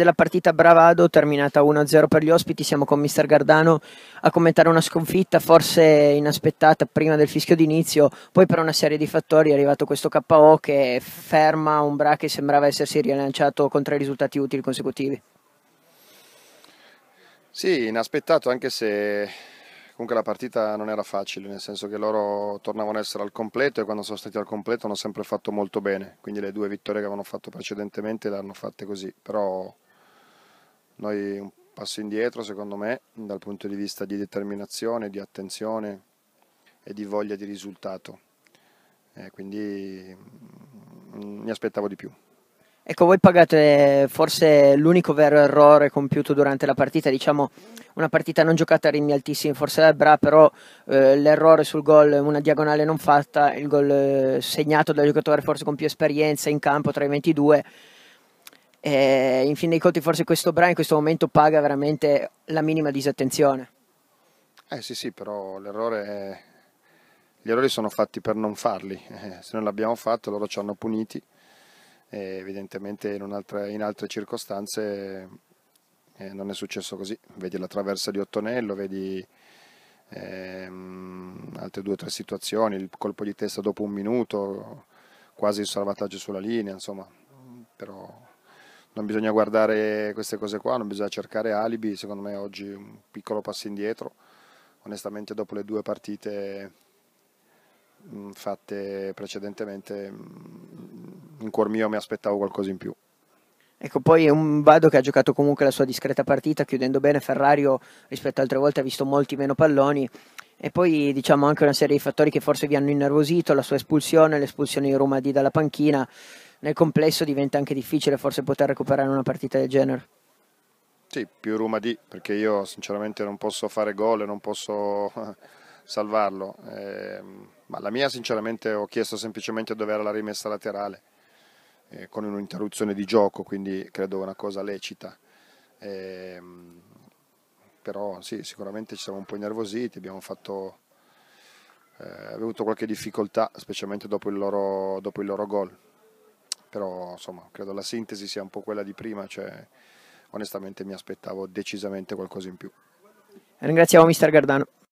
della partita Bravado terminata 1-0 per gli ospiti, siamo con Mister Gardano a commentare una sconfitta forse inaspettata prima del fischio d'inizio, poi per una serie di fattori è arrivato questo KO che ferma un Bra che sembrava essersi rilanciato con tre risultati utili consecutivi. Sì, inaspettato anche se comunque la partita non era facile, nel senso che loro tornavano ad essere al completo e quando sono stati al completo hanno sempre fatto molto bene, quindi le due vittorie che avevano fatto precedentemente le hanno fatte così, però noi un passo indietro, secondo me, dal punto di vista di determinazione, di attenzione e di voglia di risultato. Eh, quindi mm, mi aspettavo di più. Ecco, voi pagate forse l'unico vero errore compiuto durante la partita, diciamo una partita non giocata a ritmi altissimi, forse la Bra, però eh, l'errore sul gol, una diagonale non fatta, il gol eh, segnato dal giocatore forse con più esperienza in campo tra i 22, e eh, in fin dei conti, forse questo Brian in questo momento paga veramente la minima disattenzione. Eh sì, sì, però l'errore è... gli errori sono fatti per non farli. Eh, se non l'abbiamo fatto, loro ci hanno puniti. E evidentemente in, in, altre circostanze eh, non è successo così. Vedi la traversa di Ottonello, vedi ehm, altre due o tre situazioni, il colpo di testa dopo un minuto, quasi il salvataggio sulla linea, insomma, però non bisogna guardare queste cose qua, non bisogna cercare alibi, secondo me oggi un piccolo passo indietro, onestamente dopo le due partite mm, fatte precedentemente mm, in cuor mio mi aspettavo qualcosa in più. Ecco, poi è un Vado che ha giocato comunque la sua discreta partita, chiudendo bene Ferrario rispetto ad altre volte, ha visto molti meno palloni e poi diciamo anche una serie di fattori che forse vi hanno innervosito, la sua espulsione, l'espulsione di Roma di dalla panchina nel complesso diventa anche difficile forse poter recuperare una partita del genere. Sì, più Roma di, perché io sinceramente non posso fare gol e non posso salvarlo. Eh, ma la mia sinceramente ho chiesto semplicemente dove era la rimessa laterale, eh, con un'interruzione di gioco, quindi credo una cosa lecita. Eh, però sì, sicuramente ci siamo un po' innervositi, abbiamo fatto, eh, avuto qualche difficoltà, specialmente dopo il loro, dopo il loro gol però insomma credo la sintesi sia un po' quella di prima, cioè onestamente mi aspettavo decisamente qualcosa in più. Ringraziamo Mr. Gardano.